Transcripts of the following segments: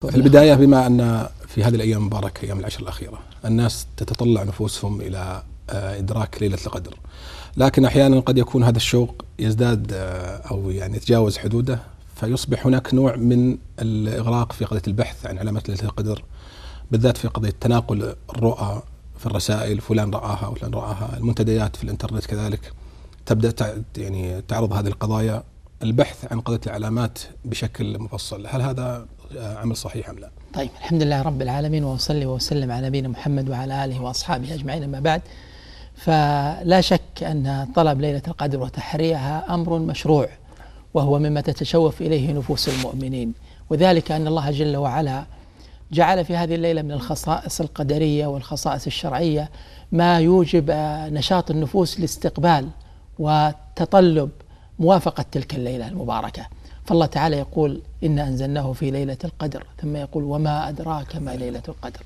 في البداية بما أن في هذه الأيام المباركة أيام العشر الأخيرة الناس تتطلع نفوسهم إلى آه، إدراك ليلة القدر لكن أحيانا قد يكون هذا الشوق يزداد آه، أو يعني يتجاوز حدوده فيصبح هناك نوع من الإغراق في قضية البحث عن علامات ليلة القدر بالذات في قضية تناقل الرؤى في الرسائل فلان رآها وفلان رآها المنتديات في الإنترنت كذلك تبدأ يعني تعرض هذه القضايا البحث عن قضية العلامات بشكل مفصل هل هذا عمل صحيح أم لا طيب الحمد لله رب العالمين وأصلي وأسلم على نبينا محمد وعلى آله وأصحابه أجمعين أما بعد فلا شك أن طلب ليلة القدر وتحريها أمر مشروع وهو مما تتشوف إليه نفوس المؤمنين وذلك أن الله جل وعلا جعل في هذه الليلة من الخصائص القدرية والخصائص الشرعية ما يوجب نشاط النفوس لاستقبال وتطلب موافقة تلك الليلة المباركة فالله تعالى يقول إنا أنزلناه في ليلة القدر ثم يقول وما أدراك ما ليلة القدر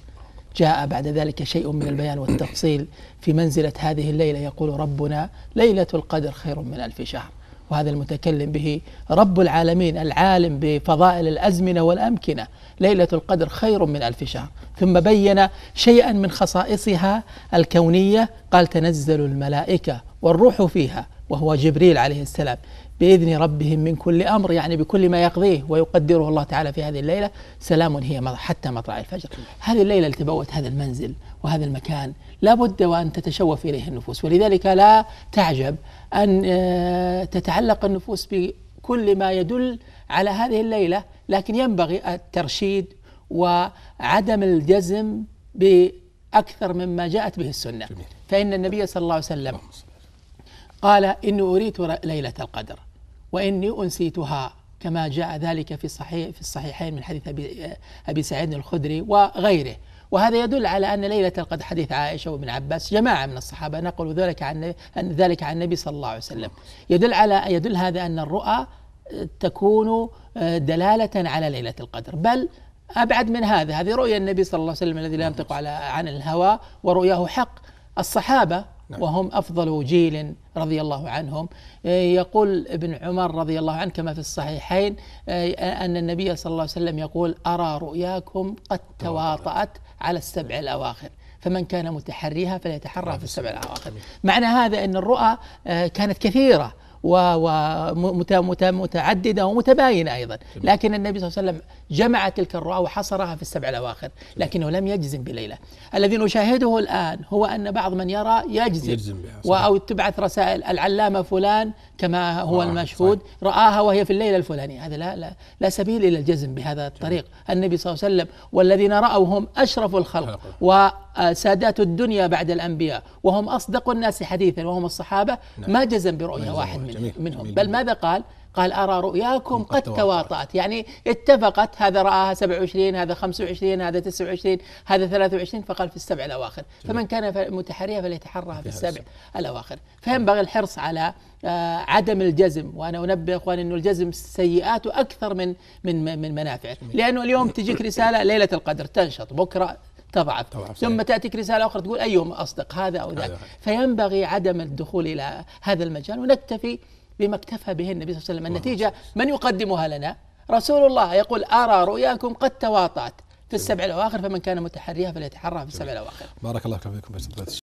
جاء بعد ذلك شيء من البيان والتفصيل في منزلة هذه الليلة يقول ربنا ليلة القدر خير من ألف شهر وهذا المتكلم به رب العالمين العالم بفضائل الأزمنة والأمكنة ليلة القدر خير من ألف شهر ثم بين شيئا من خصائصها الكونية قال تنزل الملائكة والروح فيها وهو جبريل عليه السلام بإذن ربهم من كل أمر يعني بكل ما يقضيه ويقدره الله تعالى في هذه الليلة سلام هي حتى مطلع الفجر هذه الليلة التبوت هذا المنزل وهذا المكان لا بد وأن تتشوف إليه النفوس ولذلك لا تعجب أن آه، تتعلق النفوس بكل ما يدل على هذه الليلة لكن ينبغي الترشيد وعدم الجزم بأكثر مما جاءت به السنة جميل. فإن النبي صلى الله عليه وسلم قال إني أريت ليلة القدر وإني أنسيتها كما جاء ذلك في الصحيح في الصحيحين من حديث أبي, أبي سعيد الخدري وغيره وهذا يدل على أن ليلة القدر حديث عائشة وابن عباس جماعة من الصحابة نقلوا ذلك عن ذلك عن النبي صلى الله عليه وسلم يدل على يدل هذا أن الرؤى تكون دلالة على ليلة القدر بل أبعد من هذا هذه رؤيا النبي صلى الله عليه وسلم الذي لا ينطق على عن الهوى ورؤياه حق الصحابة نعم. وهم أفضل جيل رضي الله عنهم آه، يقول ابن عمر رضي الله عنه كما في الصحيحين آه، أن النبي صلى الله عليه وسلم يقول أرى رؤياكم قد تواطأت على السبع الأواخر فمن كان متحريها فليتحرى في السبع الأواخر معنى هذا أن الرؤى آه، كانت كثيرة ومتعددة ومتباينة أيضا لكن النبي صلى الله عليه وسلم جمع تلك الرؤى وحصرها في السبع الأواخر لكنه لم يجزم بليلة الذي نشاهده الآن هو أن بعض من يرى يجزم, يجزم أو تبعث رسائل العلامة فلان كما هو آه، المشهود رآها وهي في الليلة الفلانية هذا لا, لا, لا سبيل إلى الجزم بهذا الطريق النبي صلى الله عليه وسلم والذين رأوا هم أشرف الخلق و آه، سادات الدنيا بعد الأنبياء وهم أصدق الناس حديثا وهم الصحابة نعم ما جزم برؤيا واحد من جميل منهم جميل بل ماذا قال قال أرى رؤياكم قد تواطأت يعني اتفقت هذا رآها 27 هذا 25 هذا 29 هذا 23 فقال في السبع الأواخر جميل. فمن كان متحريا فليتحرها في السبع الأواخر فينبغي الحرص على آه، عدم الجزم وأنا أنبه إخواني أنه الجزم سيئاته أكثر من من من منافعه لأنه اليوم تجيك رسالة ليلة القدر تنشط بكرة طبعا, طبعا ثم صحيح. تاتيك رساله اخرى تقول ايهما اصدق هذا او ذاك فينبغي عدم الدخول الى هذا المجال ونكتفي بما اكتفى به النبي صلى الله عليه وسلم النتيجه من يقدمها لنا رسول الله يقول أرى رؤياكم قد تواطأت في السبع الأواخر فمن كان متحريها فليتحرى في السبع الأواخر بارك الله فيكم